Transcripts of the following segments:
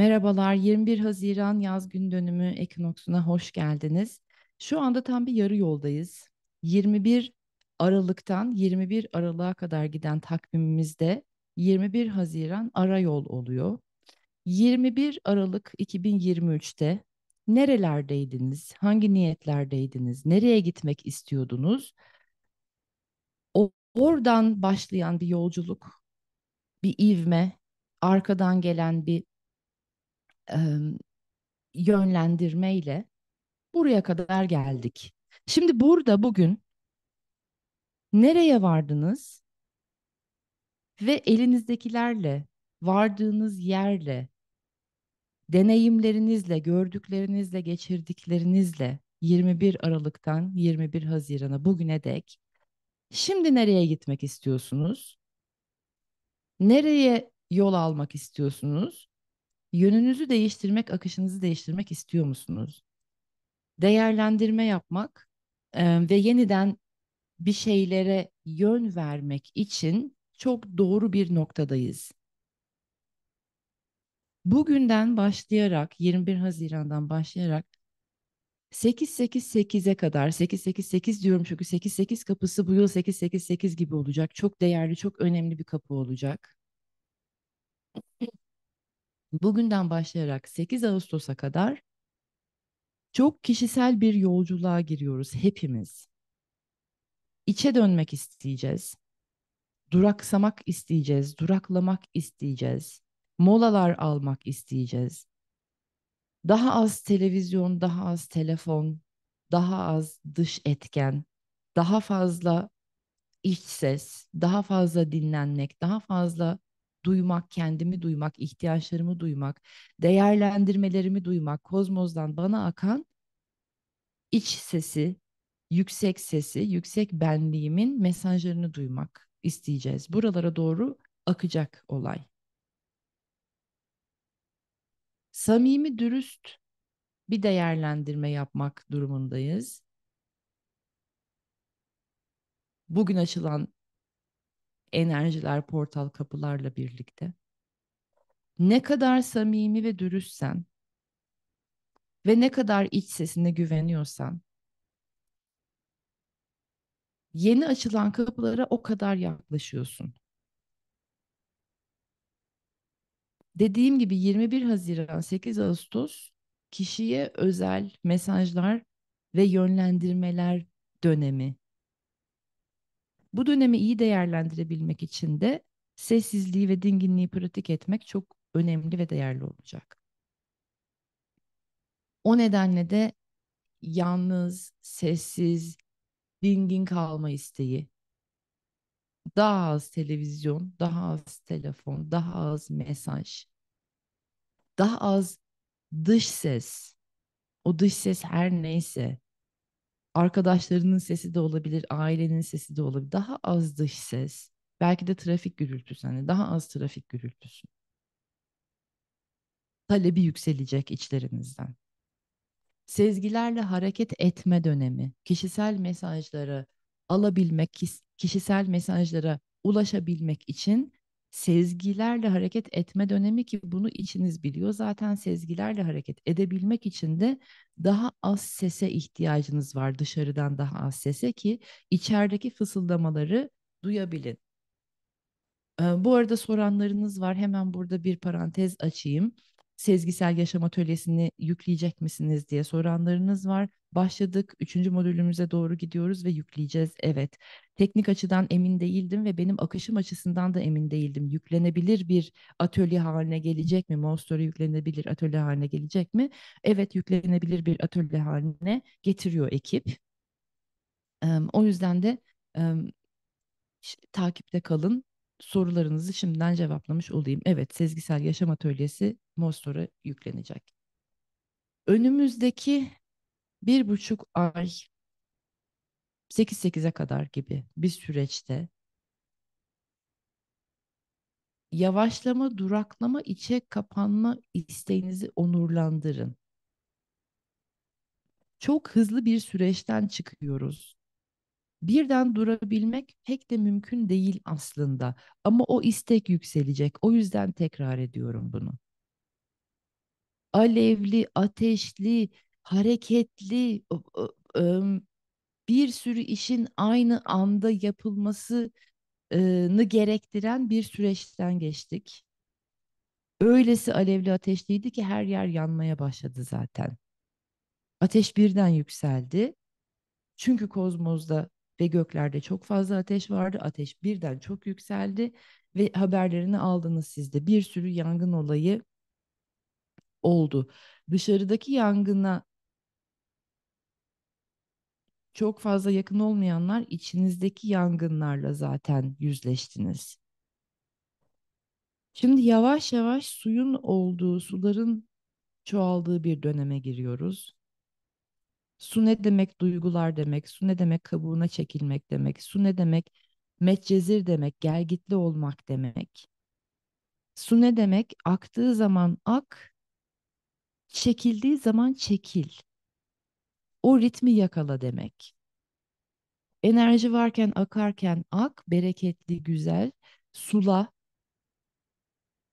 Merhabalar, 21 Haziran yaz gün dönümü ekinoksuna hoş geldiniz. Şu anda tam bir yarı yoldayız. 21 Aralık'tan 21 Aralık'a kadar giden takvimimizde 21 Haziran ara yol oluyor. 21 Aralık 2023'te nerelerdeydiniz? Hangi niyetlerdeydiniz? Nereye gitmek istiyordunuz? Oradan başlayan bir yolculuk, bir ivme, arkadan gelen bir e, yönlendirmeyle buraya kadar geldik. Şimdi burada bugün nereye vardınız ve elinizdekilerle, vardığınız yerle, deneyimlerinizle, gördüklerinizle, geçirdiklerinizle 21 Aralık'tan 21 Haziran'a bugüne dek şimdi nereye gitmek istiyorsunuz? Nereye yol almak istiyorsunuz? Yönünüzü değiştirmek, akışınızı değiştirmek istiyor musunuz? Değerlendirme yapmak e, ve yeniden bir şeylere yön vermek için çok doğru bir noktadayız. Bugünden başlayarak 21 Haziran'dan başlayarak 888'e kadar 888 diyorum çünkü 88 kapısı bu yıl 888 gibi olacak. Çok değerli, çok önemli bir kapı olacak bugünden başlayarak 8 Ağustos'a kadar çok kişisel bir yolculuğa giriyoruz hepimiz. İçe dönmek isteyeceğiz. Duraksamak isteyeceğiz, duraklamak isteyeceğiz. Molalar almak isteyeceğiz. Daha az televizyon, daha az telefon, daha az dış etken, daha fazla iç ses, daha fazla dinlenmek, daha fazla duymak, kendimi duymak, ihtiyaçlarımı duymak, değerlendirmelerimi duymak, kozmozdan bana akan iç sesi, yüksek sesi, yüksek benliğimin mesajlarını duymak isteyeceğiz. Buralara doğru akacak olay. Samimi dürüst bir değerlendirme yapmak durumundayız. Bugün açılan enerjiler, portal kapılarla birlikte. Ne kadar samimi ve dürüstsen ve ne kadar iç sesine güveniyorsan yeni açılan kapılara o kadar yaklaşıyorsun. Dediğim gibi 21 Haziran 8 Ağustos kişiye özel mesajlar ve yönlendirmeler dönemi bu dönemi iyi değerlendirebilmek için de sessizliği ve dinginliği pratik etmek çok önemli ve değerli olacak. O nedenle de yalnız, sessiz, dingin kalma isteği, daha az televizyon, daha az telefon, daha az mesaj, daha az dış ses, o dış ses her neyse arkadaşlarının sesi de olabilir, ailenin sesi de olabilir. Daha az dış ses, belki de trafik gürültüsü hani daha az trafik gürültüsü. Talebi yükselecek içlerinizden. Sezgilerle hareket etme dönemi, kişisel mesajlara alabilmek, kişisel mesajlara ulaşabilmek için sezgilerle hareket etme dönemi ki bunu içiniz biliyor zaten sezgilerle hareket edebilmek için de daha az sese ihtiyacınız var dışarıdan daha az sese ki içerideki fısıldamaları duyabilin. Bu arada soranlarınız var hemen burada bir parantez açayım sezgisel yaşam atölyesini yükleyecek misiniz diye soranlarınız var. Başladık, üçüncü modülümüze doğru gidiyoruz ve yükleyeceğiz. Evet, teknik açıdan emin değildim ve benim akışım açısından da emin değildim. Yüklenebilir bir atölye haline gelecek mi? Monster'a yüklenebilir atölye haline gelecek mi? Evet, yüklenebilir bir atölye haline getiriyor ekip. O yüzden de takipte kalın sorularınızı şimdiden cevaplamış olayım. Evet, Sezgisel Yaşam Atölyesi Mostor'a yüklenecek. Önümüzdeki bir buçuk ay 8-8'e kadar gibi bir süreçte yavaşlama, duraklama, içe kapanma isteğinizi onurlandırın. Çok hızlı bir süreçten çıkıyoruz birden durabilmek pek de mümkün değil aslında. Ama o istek yükselecek. O yüzden tekrar ediyorum bunu. Alevli, ateşli, hareketli bir sürü işin aynı anda yapılmasını gerektiren bir süreçten geçtik. Öylesi alevli ateşliydi ki her yer yanmaya başladı zaten. Ateş birden yükseldi. Çünkü kozmozda ve göklerde çok fazla ateş vardı. Ateş birden çok yükseldi ve haberlerini aldınız siz de. Bir sürü yangın olayı oldu. Dışarıdaki yangına çok fazla yakın olmayanlar içinizdeki yangınlarla zaten yüzleştiniz. Şimdi yavaş yavaş suyun olduğu, suların çoğaldığı bir döneme giriyoruz. Su ne demek duygular demek, su ne demek kabuğuna çekilmek demek, su ne demek metcezir demek, gelgitli olmak demek. Su ne demek? Aktığı zaman ak, çekildiği zaman çekil. O ritmi yakala demek. Enerji varken akarken ak, bereketli, güzel, sula,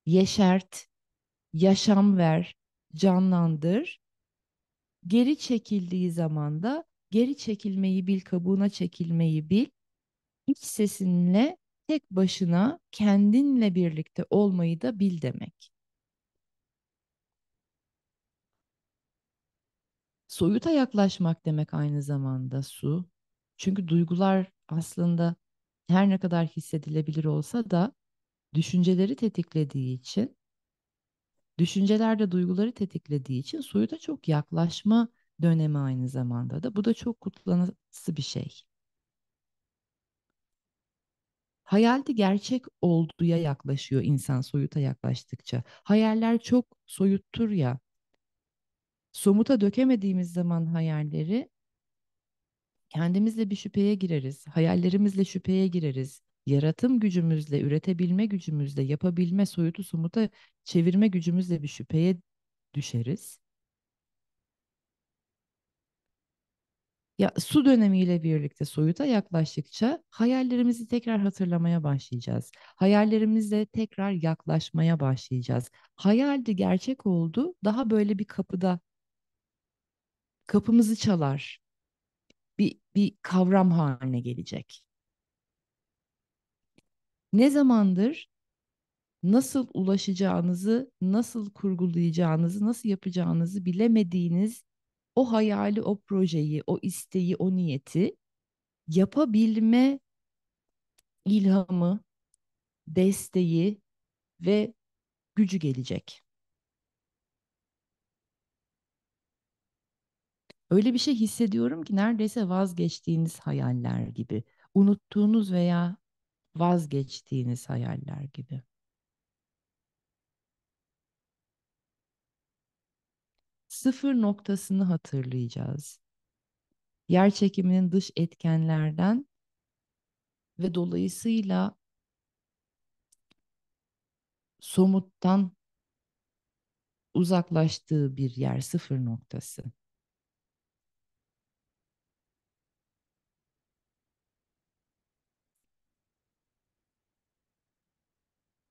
yeşert, yaşam ver, canlandır, Geri çekildiği zaman da geri çekilmeyi bil, kabuğuna çekilmeyi bil. İç sesinle tek başına kendinle birlikte olmayı da bil demek. Soyuta yaklaşmak demek aynı zamanda su. Çünkü duygular aslında her ne kadar hissedilebilir olsa da düşünceleri tetiklediği için düşüncelerde duyguları tetiklediği için soyuta çok yaklaşma dönemi aynı zamanda da. Bu da çok kutlanası bir şey. Hayalde gerçek olduğuya yaklaşıyor insan soyuta yaklaştıkça. Hayaller çok soyuttur ya. Somuta dökemediğimiz zaman hayalleri kendimizle bir şüpheye gireriz. Hayallerimizle şüpheye gireriz. Yaratım gücümüzle, üretebilme gücümüzle, yapabilme soyutu somuta çevirme gücümüzle bir şüpheye düşeriz. Ya su dönemiyle birlikte soyuta yaklaştıkça hayallerimizi tekrar hatırlamaya başlayacağız. Hayallerimizle tekrar yaklaşmaya başlayacağız. Hayaldi gerçek oldu daha böyle bir kapıda kapımızı çalar. Bir, bir kavram haline gelecek. Ne zamandır nasıl ulaşacağınızı, nasıl kurgulayacağınızı, nasıl yapacağınızı bilemediğiniz o hayali, o projeyi, o isteği, o niyeti yapabilme ilhamı, desteği ve gücü gelecek. Öyle bir şey hissediyorum ki neredeyse vazgeçtiğiniz hayaller gibi, unuttuğunuz veya vazgeçtiğiniz hayaller gibi. sıfır noktasını hatırlayacağız. Yer çekiminin dış etkenlerden ve dolayısıyla somuttan uzaklaştığı bir yer sıfır noktası.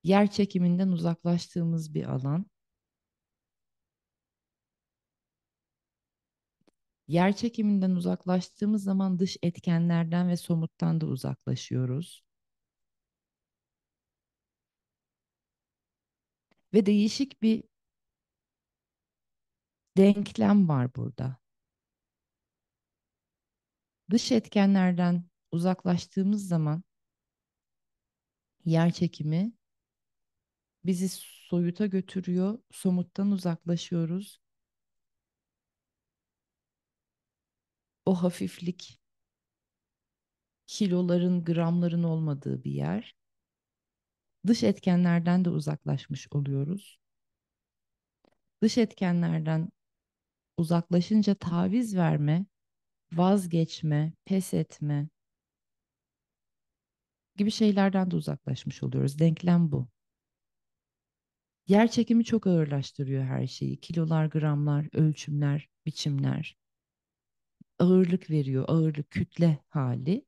Yer çekiminden uzaklaştığımız bir alan Yer çekiminden uzaklaştığımız zaman dış etkenlerden ve somuttan da uzaklaşıyoruz. Ve değişik bir denklem var burada. Dış etkenlerden uzaklaştığımız zaman yer çekimi bizi soyuta götürüyor, somuttan uzaklaşıyoruz o hafiflik kiloların, gramların olmadığı bir yer. Dış etkenlerden de uzaklaşmış oluyoruz. Dış etkenlerden uzaklaşınca taviz verme, vazgeçme, pes etme gibi şeylerden de uzaklaşmış oluyoruz. Denklem bu. Yer çekimi çok ağırlaştırıyor her şeyi. Kilolar, gramlar, ölçümler, biçimler ağırlık veriyor. Ağırlık kütle hali.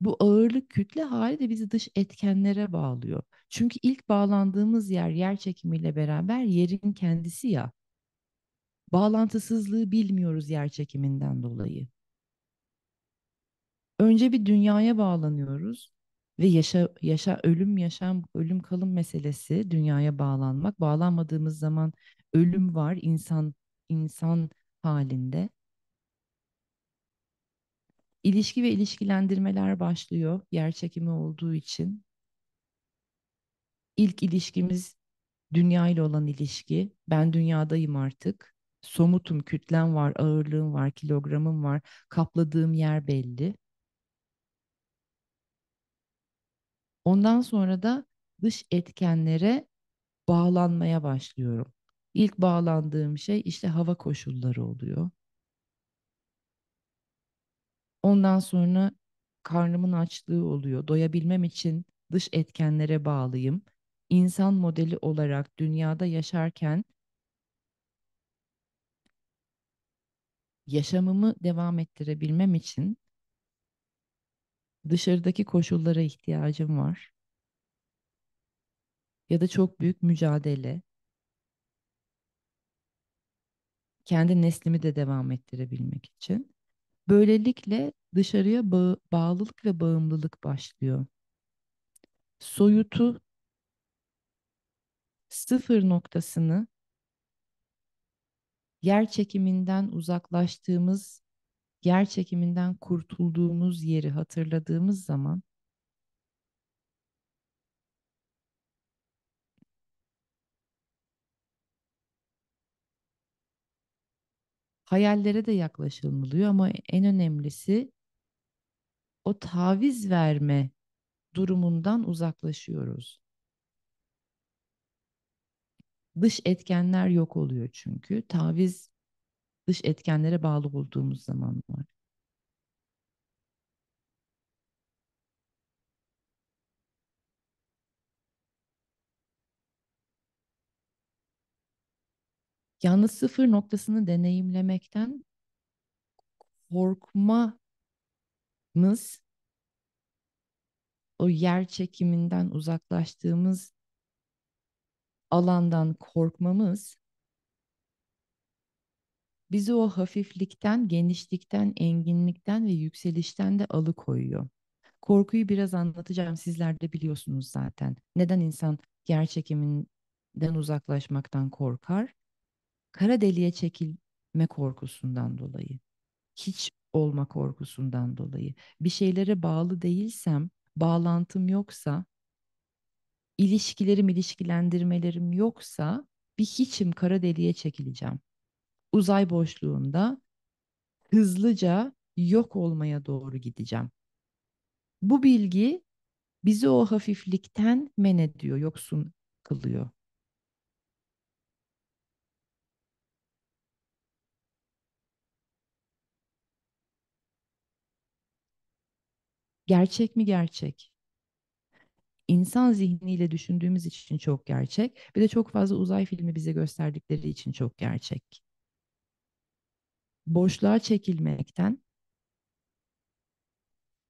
Bu ağırlık kütle hali de bizi dış etkenlere bağlıyor. Çünkü ilk bağlandığımız yer yer çekimiyle beraber yerin kendisi ya. Bağlantısızlığı bilmiyoruz yer çekiminden dolayı. Önce bir dünyaya bağlanıyoruz ve yaşa, yaşa ölüm yaşam ölüm kalım meselesi dünyaya bağlanmak. Bağlanmadığımız zaman ölüm var insan insan halinde. İlişki ve ilişkilendirmeler başlıyor yer çekimi olduğu için. İlk ilişkimiz dünya ile olan ilişki. Ben dünyadayım artık. Somutum, kütlem var, ağırlığım var, kilogramım var. Kapladığım yer belli. Ondan sonra da dış etkenlere bağlanmaya başlıyorum. İlk bağlandığım şey işte hava koşulları oluyor. Ondan sonra karnımın açlığı oluyor. Doyabilmem için dış etkenlere bağlıyım. İnsan modeli olarak dünyada yaşarken yaşamımı devam ettirebilmem için dışarıdaki koşullara ihtiyacım var. Ya da çok büyük mücadele. Kendi neslimi de devam ettirebilmek için. Böylelikle dışarıya bağ bağlılık ve bağımlılık başlıyor. Soyutu sıfır noktasını yer çekiminden uzaklaştığımız, yer çekiminden kurtulduğumuz yeri hatırladığımız zaman hayallere de yaklaşılmalıyor ama en önemlisi o taviz verme durumundan uzaklaşıyoruz. Dış etkenler yok oluyor çünkü. Taviz dış etkenlere bağlı olduğumuz zaman var. yalnız sıfır noktasını deneyimlemekten korkmamız o yer çekiminden uzaklaştığımız alandan korkmamız bizi o hafiflikten, genişlikten, enginlikten ve yükselişten de alıkoyuyor. Korkuyu biraz anlatacağım. Sizler de biliyorsunuz zaten. Neden insan yer çekiminden uzaklaşmaktan korkar? kara deliğe çekilme korkusundan dolayı, hiç olma korkusundan dolayı, bir şeylere bağlı değilsem, bağlantım yoksa, ilişkilerim, ilişkilendirmelerim yoksa bir hiçim kara deliğe çekileceğim. Uzay boşluğunda hızlıca yok olmaya doğru gideceğim. Bu bilgi bizi o hafiflikten men ediyor, yoksun kılıyor. gerçek mi gerçek? İnsan zihniyle düşündüğümüz için çok gerçek. Bir de çok fazla uzay filmi bize gösterdikleri için çok gerçek. Boşluğa çekilmekten,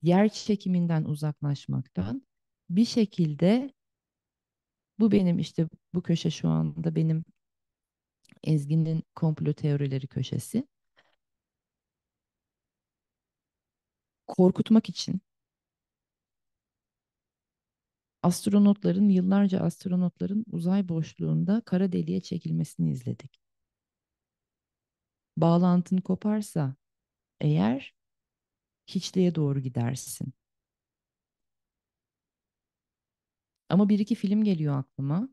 yer çekiminden uzaklaşmaktan bir şekilde bu benim işte bu köşe şu anda benim Ezgi'nin komplo teorileri köşesi. Korkutmak için Astronotların yıllarca astronotların uzay boşluğunda kara deliğe çekilmesini izledik. Bağlantın koparsa eğer hiçliğe doğru gidersin. Ama bir iki film geliyor aklıma.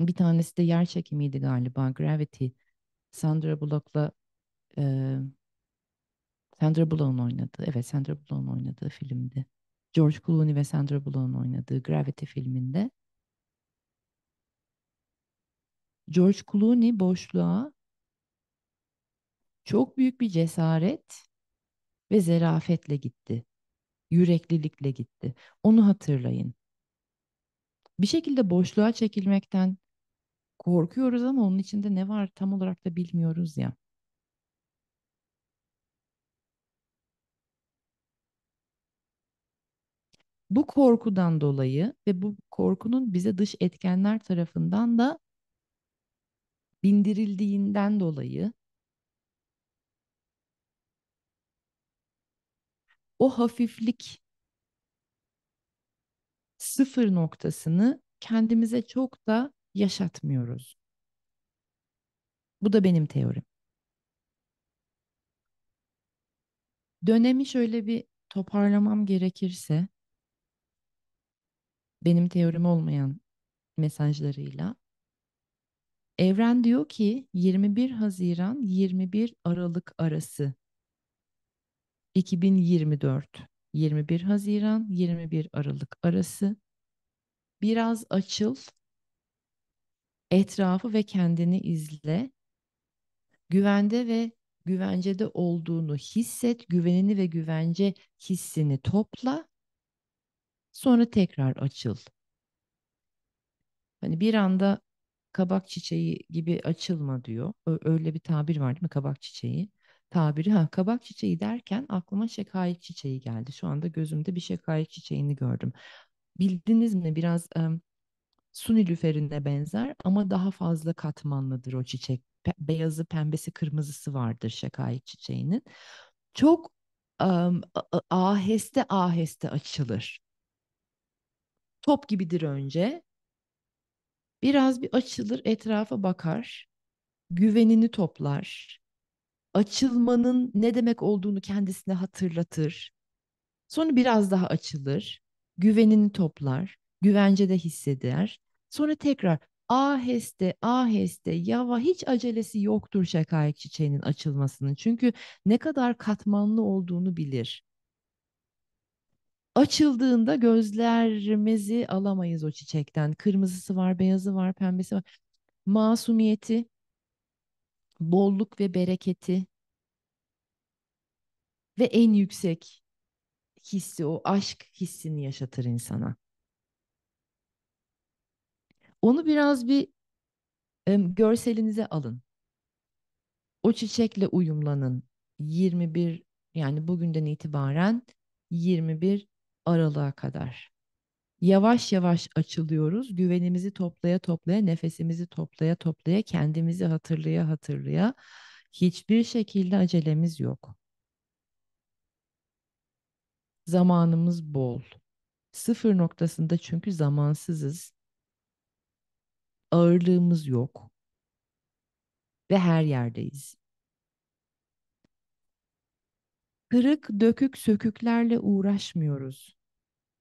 Bir tanesi de yer çekimiydi galiba. Gravity. Sandra Bullock'la Sandra Bullock'un oynadığı, evet Sandra Bullock'un oynadığı filmdi. George Clooney ve Sandra Bullock'un oynadığı Gravity filminde George Clooney boşluğa çok büyük bir cesaret ve zerafetle gitti. Yüreklilikle gitti. Onu hatırlayın. Bir şekilde boşluğa çekilmekten korkuyoruz ama onun içinde ne var tam olarak da bilmiyoruz ya. bu korkudan dolayı ve bu korkunun bize dış etkenler tarafından da bindirildiğinden dolayı o hafiflik sıfır noktasını kendimize çok da yaşatmıyoruz. Bu da benim teorim. Dönemi şöyle bir toparlamam gerekirse benim teorim olmayan mesajlarıyla. Evren diyor ki 21 Haziran 21 Aralık arası 2024 21 Haziran 21 Aralık arası biraz açıl etrafı ve kendini izle güvende ve güvencede olduğunu hisset güvenini ve güvence hissini topla Sonra tekrar açıl. Hani bir anda kabak çiçeği gibi açılma diyor. Öyle bir tabir var değil mi kabak çiçeği? Tabiri ha kabak çiçeği derken aklıma şekayet çiçeği geldi. Şu anda gözümde bir şekayet çiçeğini gördüm. Bildiniz mi biraz e, suni lüferine benzer ama daha fazla katmanlıdır o çiçek. Pe beyazı, pembesi, kırmızısı vardır şekayet çiçeğinin. Çok um, aheste aheste açılır top gibidir önce. Biraz bir açılır, etrafa bakar, güvenini toplar. Açılmanın ne demek olduğunu kendisine hatırlatır. Sonra biraz daha açılır, güvenini toplar, güvence de hisseder. Sonra tekrar aheste aheste yava hiç acelesi yoktur şakayık çiçeğinin açılmasının. Çünkü ne kadar katmanlı olduğunu bilir. Açıldığında gözlerimizi alamayız o çiçekten. Kırmızısı var, beyazı var, pembesi var. Masumiyeti, bolluk ve bereketi ve en yüksek hissi o aşk hissini yaşatır insana. Onu biraz bir e, görselinize alın. O çiçekle uyumlanın. 21 yani bugünden itibaren 21 aralığa kadar. Yavaş yavaş açılıyoruz. Güvenimizi toplaya toplaya, nefesimizi toplaya toplaya, kendimizi hatırlaya hatırlaya. Hiçbir şekilde acelemiz yok. Zamanımız bol. Sıfır noktasında çünkü zamansızız. Ağırlığımız yok. Ve her yerdeyiz. Kırık, dökük, söküklerle uğraşmıyoruz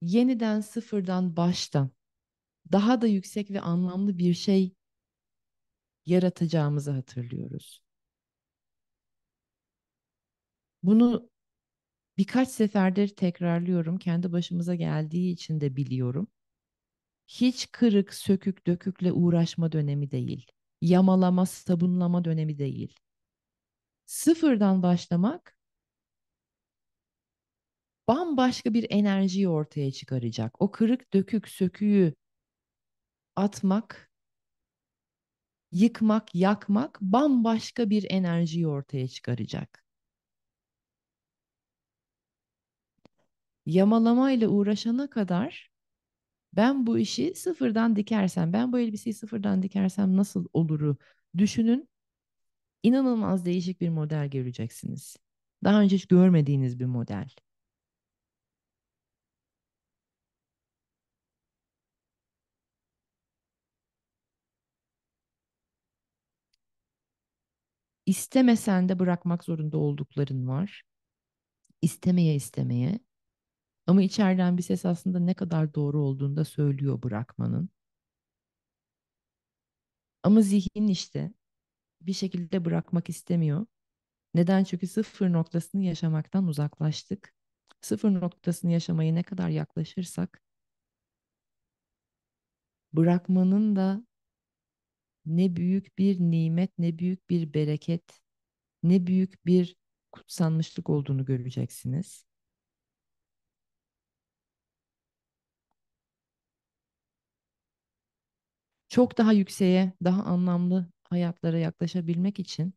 yeniden sıfırdan baştan daha da yüksek ve anlamlı bir şey yaratacağımızı hatırlıyoruz. Bunu birkaç seferdir tekrarlıyorum. Kendi başımıza geldiği için de biliyorum. Hiç kırık, sökük, dökükle uğraşma dönemi değil. Yamalama, sabunlama dönemi değil. Sıfırdan başlamak bambaşka bir enerjiyi ortaya çıkaracak. O kırık dökük söküyü atmak, yıkmak, yakmak bambaşka bir enerjiyi ortaya çıkaracak. Yamalama ile uğraşana kadar ben bu işi sıfırdan dikersem, ben bu elbiseyi sıfırdan dikersem nasıl oluru düşünün. İnanılmaz değişik bir model göreceksiniz. Daha önce hiç görmediğiniz bir model. istemesen de bırakmak zorunda oldukların var. İstemeye istemeye. Ama içeriden bir ses aslında ne kadar doğru olduğunu da söylüyor bırakmanın. Ama zihin işte bir şekilde bırakmak istemiyor. Neden? Çünkü sıfır noktasını yaşamaktan uzaklaştık. Sıfır noktasını yaşamaya ne kadar yaklaşırsak bırakmanın da ne büyük bir nimet, ne büyük bir bereket, ne büyük bir kutsanmışlık olduğunu göreceksiniz. Çok daha yükseğe, daha anlamlı hayatlara yaklaşabilmek için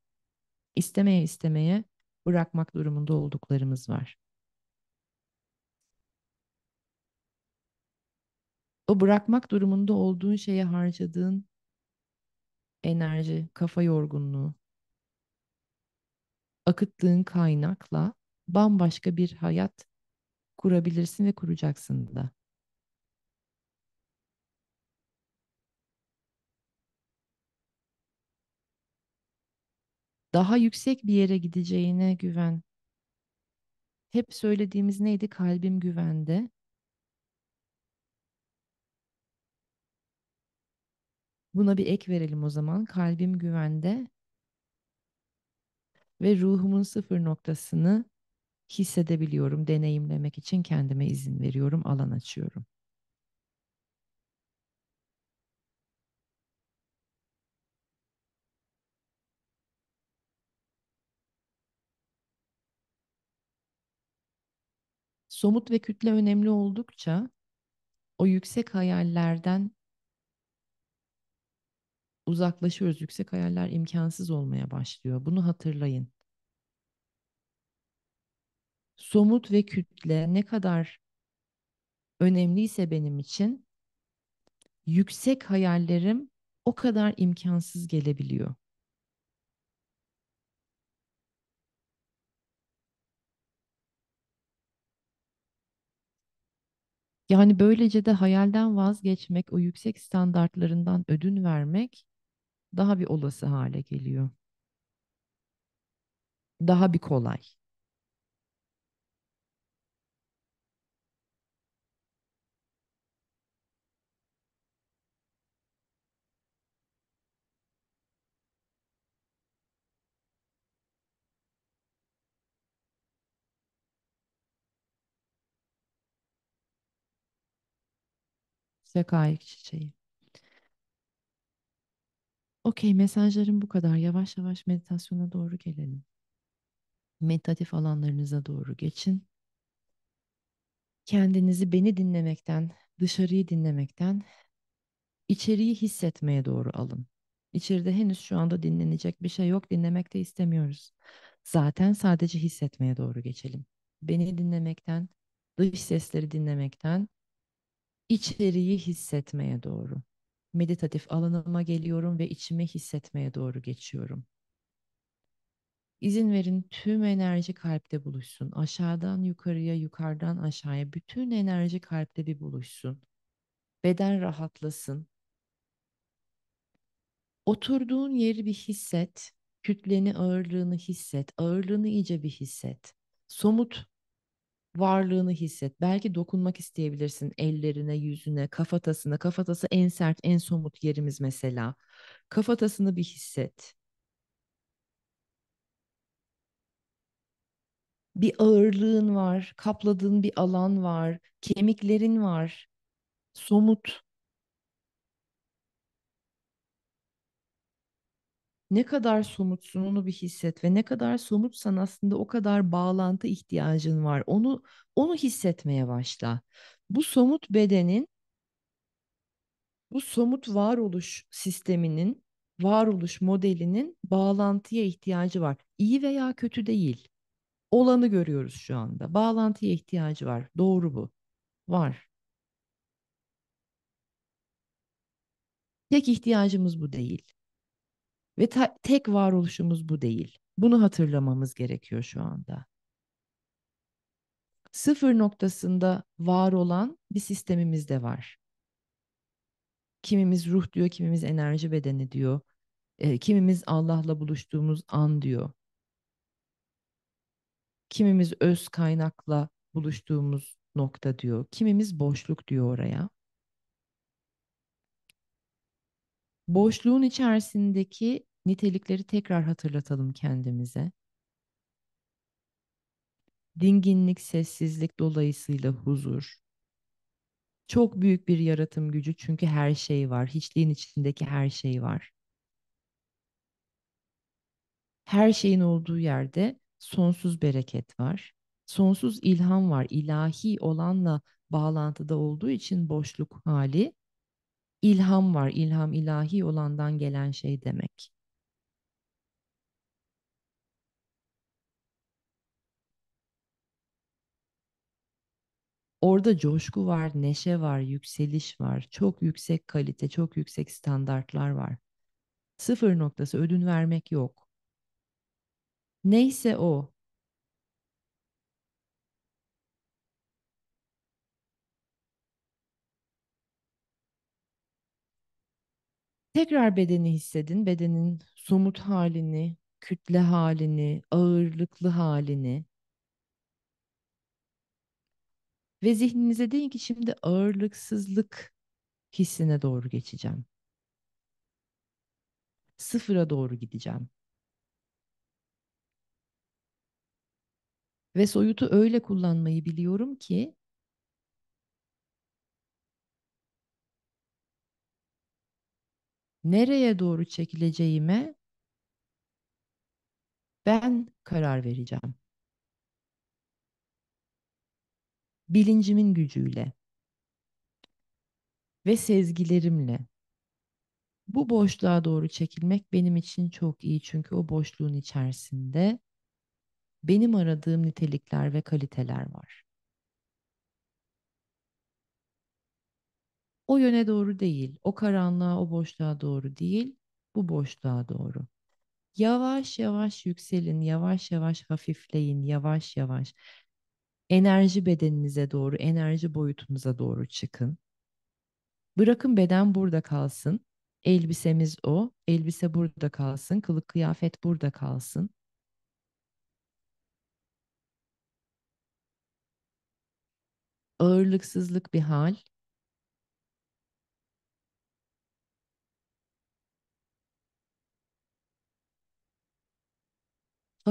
istemeye istemeye bırakmak durumunda olduklarımız var. O bırakmak durumunda olduğun şeye harcadığın enerji, kafa yorgunluğu, akıttığın kaynakla bambaşka bir hayat kurabilirsin ve kuracaksın da. Daha yüksek bir yere gideceğine güven. Hep söylediğimiz neydi? Kalbim güvende. Buna bir ek verelim o zaman. Kalbim güvende ve ruhumun sıfır noktasını hissedebiliyorum, deneyimlemek için kendime izin veriyorum, alan açıyorum. Somut ve kütle önemli oldukça o yüksek hayallerden uzaklaşıyoruz. Yüksek hayaller imkansız olmaya başlıyor. Bunu hatırlayın. Somut ve kütle ne kadar önemliyse benim için yüksek hayallerim o kadar imkansız gelebiliyor. Yani böylece de hayalden vazgeçmek, o yüksek standartlarından ödün vermek daha bir olası hale geliyor. Daha bir kolay. Size çiçeği. Okey, mesajlarım bu kadar. Yavaş yavaş meditasyona doğru gelelim. Meditatif alanlarınıza doğru geçin. Kendinizi beni dinlemekten, dışarıyı dinlemekten, içeriği hissetmeye doğru alın. İçeride henüz şu anda dinlenecek bir şey yok, dinlemek de istemiyoruz. Zaten sadece hissetmeye doğru geçelim. Beni dinlemekten, dış sesleri dinlemekten, içeriği hissetmeye doğru meditatif alanıma geliyorum ve içimi hissetmeye doğru geçiyorum. İzin verin tüm enerji kalpte buluşsun. Aşağıdan yukarıya, yukarıdan aşağıya bütün enerji kalpte bir buluşsun. Beden rahatlasın. Oturduğun yeri bir hisset. Kütleni ağırlığını hisset. Ağırlığını iyice bir hisset. Somut varlığını hisset. Belki dokunmak isteyebilirsin ellerine, yüzüne, kafatasına. Kafatası en sert, en somut yerimiz mesela. Kafatasını bir hisset. Bir ağırlığın var, kapladığın bir alan var, kemiklerin var. Somut. ne kadar somutsun onu bir hisset ve ne kadar somutsan aslında o kadar bağlantı ihtiyacın var. Onu onu hissetmeye başla. Bu somut bedenin bu somut varoluş sisteminin, varoluş modelinin bağlantıya ihtiyacı var. İyi veya kötü değil. Olanı görüyoruz şu anda. Bağlantıya ihtiyacı var. Doğru bu. Var. Tek ihtiyacımız bu değil. Ve ta- tek varoluşumuz bu değil. Bunu hatırlamamız gerekiyor şu anda. Sıfır noktasında var olan bir sistemimiz de var. Kimimiz ruh diyor, kimimiz enerji bedeni diyor. E, kimimiz Allah'la buluştuğumuz an diyor. Kimimiz öz kaynakla buluştuğumuz nokta diyor. Kimimiz boşluk diyor oraya. Boşluğun içerisindeki Nitelikleri tekrar hatırlatalım kendimize. Dinginlik, sessizlik dolayısıyla huzur. Çok büyük bir yaratım gücü çünkü her şey var. Hiçliğin içindeki her şey var. Her şeyin olduğu yerde sonsuz bereket var. Sonsuz ilham var. İlahi olanla bağlantıda olduğu için boşluk hali ilham var. İlham ilahi olandan gelen şey demek. Orada coşku var, neşe var, yükseliş var. Çok yüksek kalite, çok yüksek standartlar var. Sıfır noktası ödün vermek yok. Neyse o. Tekrar bedeni hissedin. Bedenin somut halini, kütle halini, ağırlıklı halini. Ve zihninize deyin ki şimdi ağırlıksızlık hissine doğru geçeceğim. Sıfıra doğru gideceğim. Ve soyutu öyle kullanmayı biliyorum ki nereye doğru çekileceğime ben karar vereceğim. bilincimin gücüyle ve sezgilerimle bu boşluğa doğru çekilmek benim için çok iyi çünkü o boşluğun içerisinde benim aradığım nitelikler ve kaliteler var. O yöne doğru değil, o karanlığa, o boşluğa doğru değil, bu boşluğa doğru. Yavaş yavaş yükselin, yavaş yavaş hafifleyin, yavaş yavaş enerji bedeninize doğru, enerji boyutunuza doğru çıkın. Bırakın beden burada kalsın. Elbisemiz o, elbise burada kalsın, kılık kıyafet burada kalsın. Ağırlıksızlık bir hal,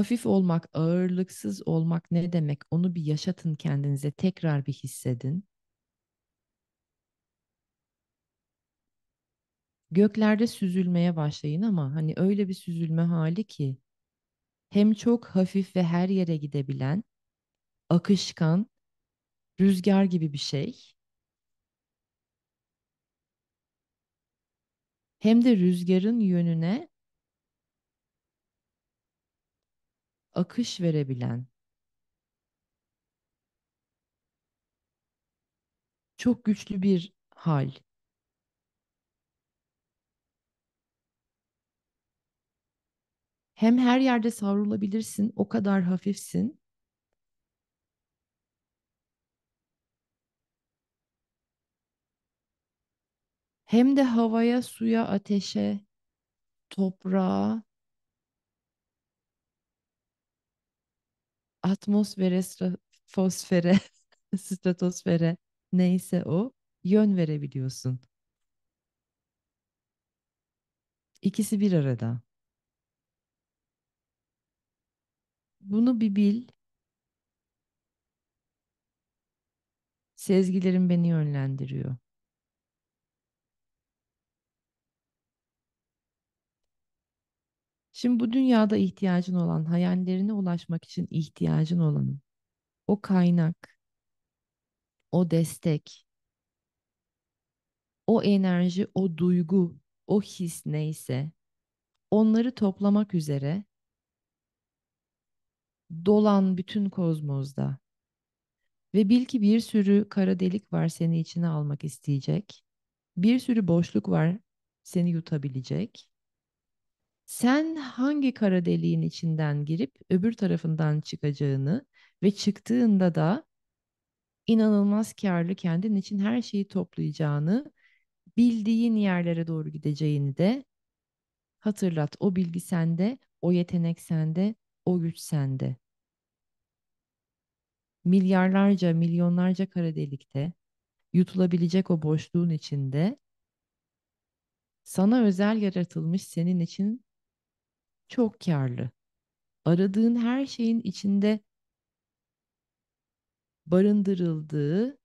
Hafif olmak, ağırlıksız olmak ne demek? Onu bir yaşatın kendinize, tekrar bir hissedin. Göklerde süzülmeye başlayın ama hani öyle bir süzülme hali ki hem çok hafif ve her yere gidebilen, akışkan, rüzgar gibi bir şey. Hem de rüzgarın yönüne akış verebilen, çok güçlü bir hal. Hem her yerde savrulabilirsin, o kadar hafifsin. Hem de havaya, suya, ateşe, toprağa, atmosfere, fosfere, stratosfere neyse o yön verebiliyorsun. İkisi bir arada. Bunu bir bil. Sezgilerim beni yönlendiriyor. Şimdi bu dünyada ihtiyacın olan, hayallerine ulaşmak için ihtiyacın olan o kaynak, o destek, o enerji, o duygu, o his neyse onları toplamak üzere dolan bütün kozmozda ve bil ki bir sürü kara delik var seni içine almak isteyecek. Bir sürü boşluk var seni yutabilecek. Sen hangi kara deliğin içinden girip öbür tarafından çıkacağını ve çıktığında da inanılmaz karlı kendin için her şeyi toplayacağını, bildiğin yerlere doğru gideceğini de hatırlat. O bilgi sende, o yetenek sende, o güç sende. Milyarlarca, milyonlarca kara delikte, yutulabilecek o boşluğun içinde sana özel yaratılmış senin için çok karlı. Aradığın her şeyin içinde barındırıldığı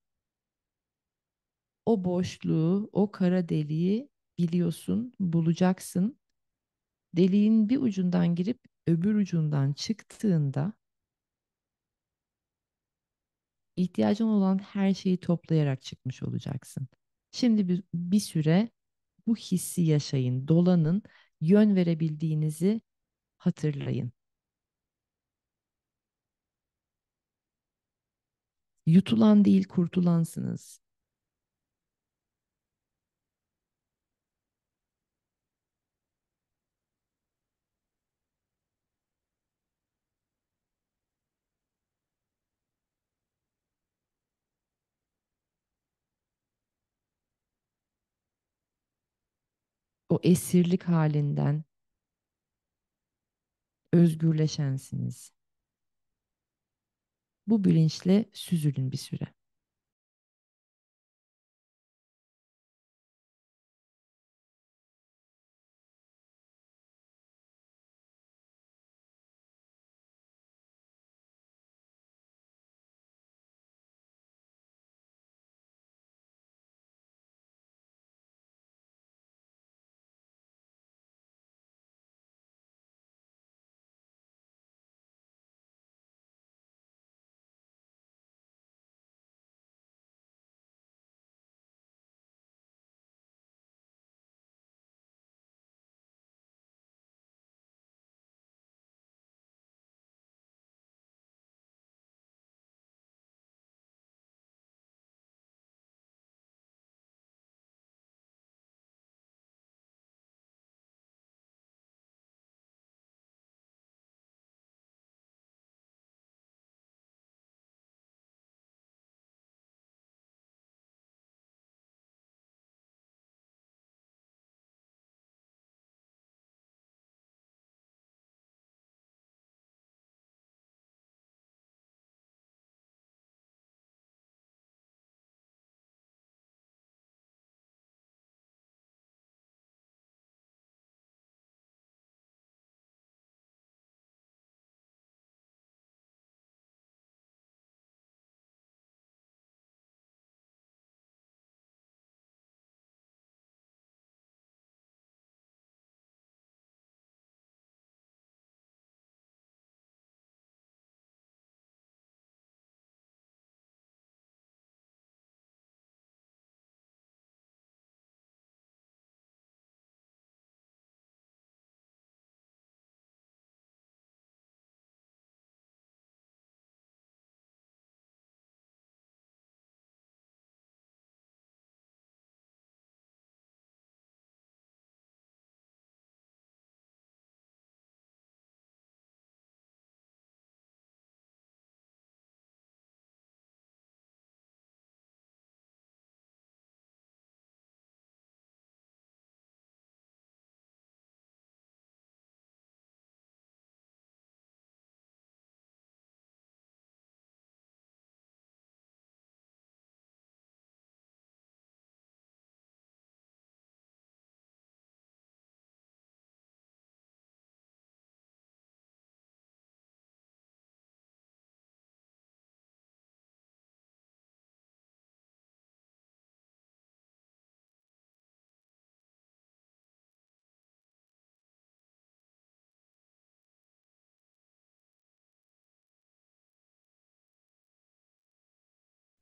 o boşluğu, o kara deliği biliyorsun, bulacaksın. Deliğin bir ucundan girip öbür ucundan çıktığında ihtiyacın olan her şeyi toplayarak çıkmış olacaksın. Şimdi bir, bir süre bu hissi yaşayın, dolanın, yön verebildiğinizi hatırlayın. Yutulan değil kurtulansınız. o esirlik halinden özgürleşensiniz. Bu bilinçle süzülün bir süre.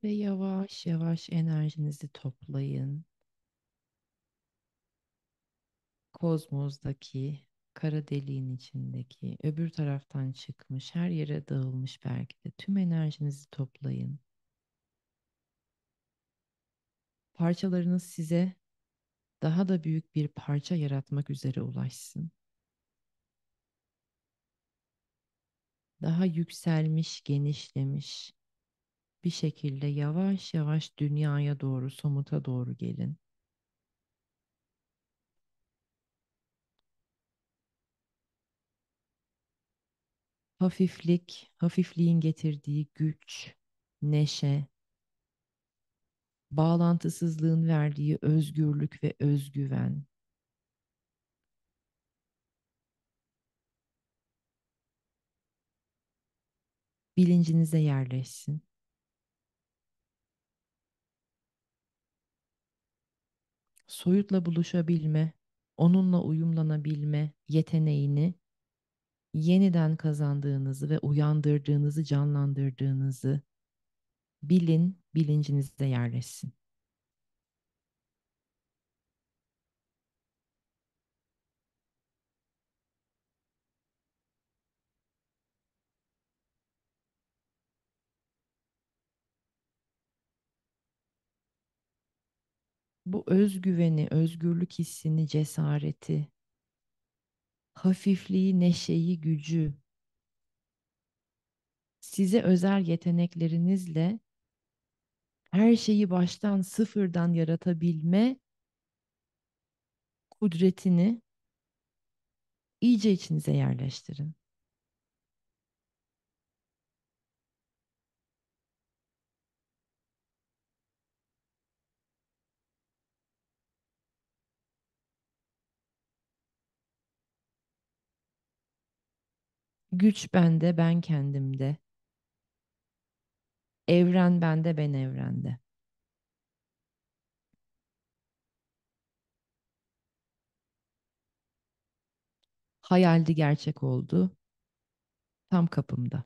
Ve yavaş yavaş enerjinizi toplayın. Kozmos'daki kara deliğin içindeki, öbür taraftan çıkmış, her yere dağılmış belki de tüm enerjinizi toplayın. Parçalarınız size daha da büyük bir parça yaratmak üzere ulaşsın. Daha yükselmiş, genişlemiş, bir şekilde yavaş yavaş dünyaya doğru, somuta doğru gelin. Hafiflik, hafifliğin getirdiği güç, neşe, bağlantısızlığın verdiği özgürlük ve özgüven. Bilincinize yerleşsin. soyutla buluşabilme, onunla uyumlanabilme yeteneğini yeniden kazandığınızı ve uyandırdığınızı, canlandırdığınızı bilin, bilincinizde yerleşsin. bu özgüveni, özgürlük hissini, cesareti, hafifliği, neşeyi, gücü size özel yeteneklerinizle her şeyi baştan sıfırdan yaratabilme kudretini iyice içinize yerleştirin. Güç bende, ben kendimde. Evren bende, ben evrende. Hayaldi gerçek oldu. Tam kapımda.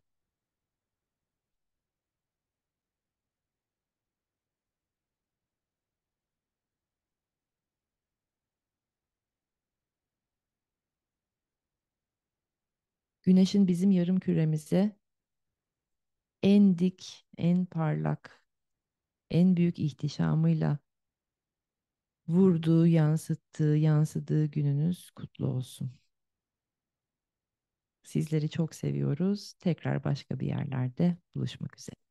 Güneşin bizim yarım küremizi en dik, en parlak, en büyük ihtişamıyla vurduğu, yansıttığı, yansıdığı gününüz kutlu olsun. Sizleri çok seviyoruz. Tekrar başka bir yerlerde buluşmak üzere.